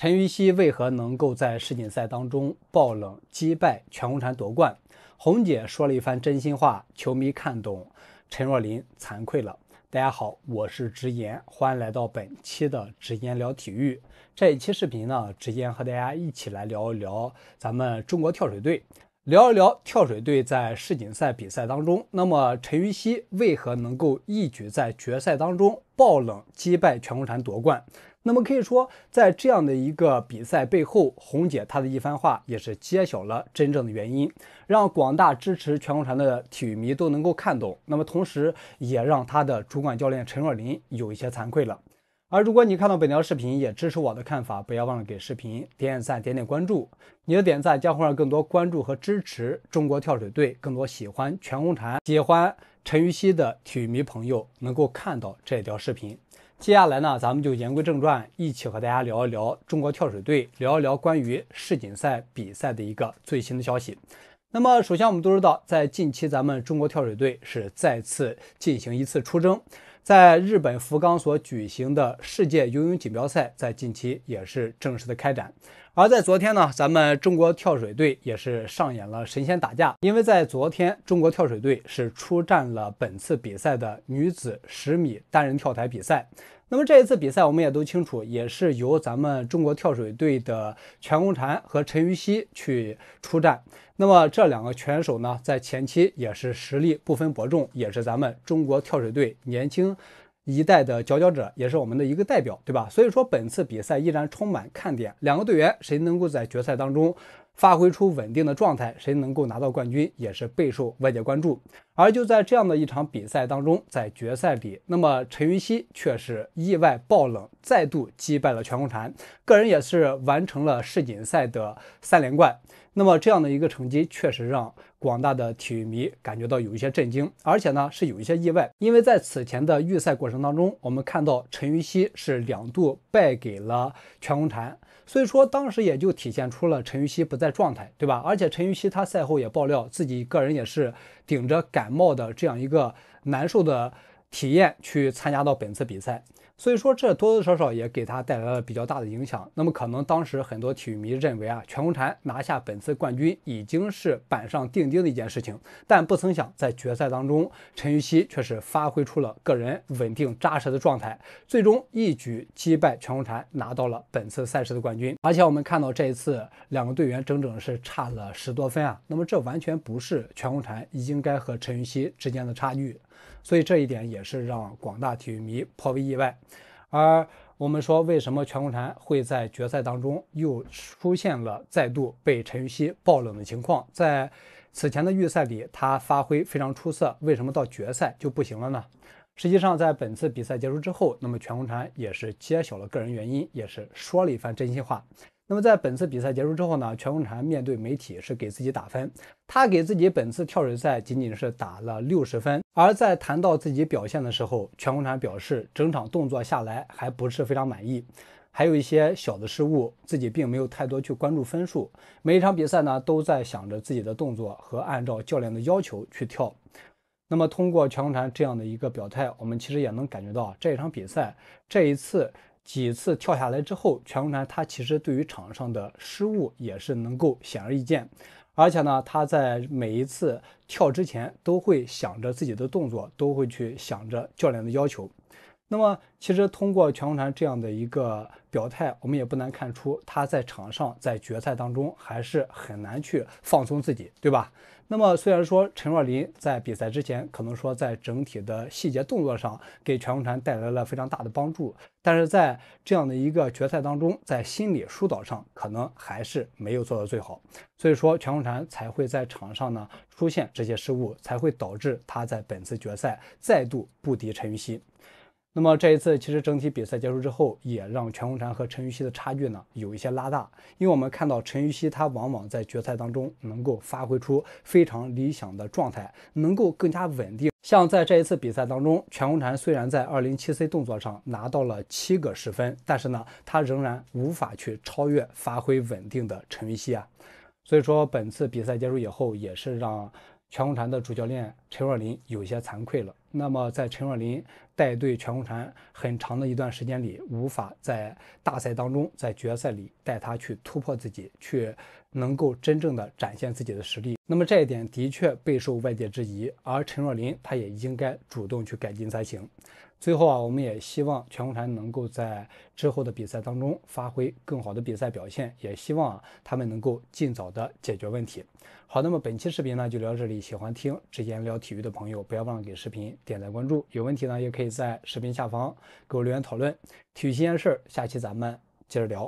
陈芋汐为何能够在世锦赛当中爆冷击败全红婵夺冠？红姐说了一番真心话，球迷看懂。陈若琳惭愧了。大家好，我是直言，欢迎来到本期的直言聊体育。这一期视频呢，直言和大家一起来聊一聊咱们中国跳水队，聊一聊跳水队在世锦赛比赛当中。那么陈芋汐为何能够一举在决赛当中爆冷击败全红婵夺冠？那么可以说，在这样的一个比赛背后，红姐她的一番话也是揭晓了真正的原因，让广大支持全红婵的体育迷都能够看懂。那么，同时也让她的主管教练陈若琳有一些惭愧了。而如果你看到本条视频，也支持我的看法，不要忘了给视频点点赞、点点关注。你的点赞将会让更多关注和支持中国跳水队、更多喜欢全红婵、喜欢陈芋汐的体育迷朋友能够看到这条视频。接下来呢，咱们就言归正传，一起和大家聊一聊中国跳水队，聊一聊关于世锦赛比赛的一个最新的消息。那么，首先我们都知道，在近期咱们中国跳水队是再次进行一次出征。在日本福冈所举行的世界游泳锦标赛，在近期也是正式的开展。而在昨天呢，咱们中国跳水队也是上演了神仙打架，因为在昨天，中国跳水队是出战了本次比赛的女子十米单人跳台比赛。那么这一次比赛，我们也都清楚，也是由咱们中国跳水队的全红婵和陈芋汐去出战。那么这两个选手呢，在前期也是实力不分伯仲，也是咱们中国跳水队年轻一代的佼佼者，也是我们的一个代表，对吧？所以说，本次比赛依然充满看点，两个队员谁能够在决赛当中？发挥出稳定的状态，谁能够拿到冠军也是备受外界关注。而就在这样的一场比赛当中，在决赛里，那么陈芋汐却是意外爆冷，再度击败了全红婵，个人也是完成了世锦赛的三连冠。那么这样的一个成绩确实让广大的体育迷感觉到有一些震惊，而且呢是有一些意外，因为在此前的预赛过程当中，我们看到陈芋汐是两度败给了全红婵，所以说当时也就体现出了陈芋汐不在状态，对吧？而且陈芋汐她赛后也爆料，自己个人也是顶着感冒的这样一个难受的。体验去参加到本次比赛，所以说这多多少少也给他带来了比较大的影响。那么可能当时很多体育迷认为啊，全红婵拿下本次冠军已经是板上钉钉的一件事情，但不曾想在决赛当中，陈芋汐却是发挥出了个人稳定扎实的状态，最终一举击败全红婵，拿到了本次赛事的冠军。而且我们看到这一次两个队员整整是差了十多分啊，那么这完全不是全红婵应该和陈芋汐之间的差距。所以这一点也是让广大体育迷颇为意外。而我们说，为什么全红婵会在决赛当中又出现了再度被陈芋汐爆冷的情况？在此前的预赛里，她发挥非常出色，为什么到决赛就不行了呢？实际上，在本次比赛结束之后，那么全红婵也是揭晓了个人原因，也是说了一番真心话。那么在本次比赛结束之后呢，全红婵面对媒体是给自己打分，她给自己本次跳水赛仅仅是打了六十分。而在谈到自己表现的时候，全红婵表示，整场动作下来还不是非常满意，还有一些小的失误，自己并没有太多去关注分数。每一场比赛呢，都在想着自己的动作和按照教练的要求去跳。那么通过全红婵这样的一个表态，我们其实也能感觉到这一场比赛这一次。几次跳下来之后，全红婵她其实对于场上的失误也是能够显而易见，而且呢，她在每一次跳之前都会想着自己的动作，都会去想着教练的要求。那么，其实通过全红婵这样的一个表态，我们也不难看出，她在场上在决赛当中还是很难去放松自己，对吧？那么，虽然说陈若琳在比赛之前可能说在整体的细节动作上给全红婵带来了非常大的帮助，但是在这样的一个决赛当中，在心理疏导上可能还是没有做到最好，所以说全红婵才会在场上呢出现这些失误，才会导致她在本次决赛再度不敌陈芋汐。那么这一次，其实整体比赛结束之后，也让全红婵和陈芋汐的差距呢有一些拉大。因为我们看到陈芋汐，她往往在决赛当中能够发挥出非常理想的状态，能够更加稳定。像在这一次比赛当中，全红婵虽然在二零七 C 动作上拿到了七个十分，但是呢，她仍然无法去超越发挥稳定的陈芋汐啊。所以说，本次比赛结束以后，也是让全红婵的主教练陈若琳有些惭愧了。那么在陈若琳。带队全红婵很长的一段时间里，无法在大赛当中，在决赛里带他去突破自己，去能够真正的展现自己的实力。那么这一点的确备受外界质疑，而陈若琳他也应该主动去改进才行。最后啊，我们也希望全红婵能够在之后的比赛当中发挥更好的比赛表现，也希望啊他们能够尽早的解决问题。好，那么本期视频呢就到这里，喜欢听之前聊体育的朋友，不要忘了给视频点赞关注，有问题呢也可以。在视频下方给我留言讨论体育新鲜事儿，下期咱们接着聊。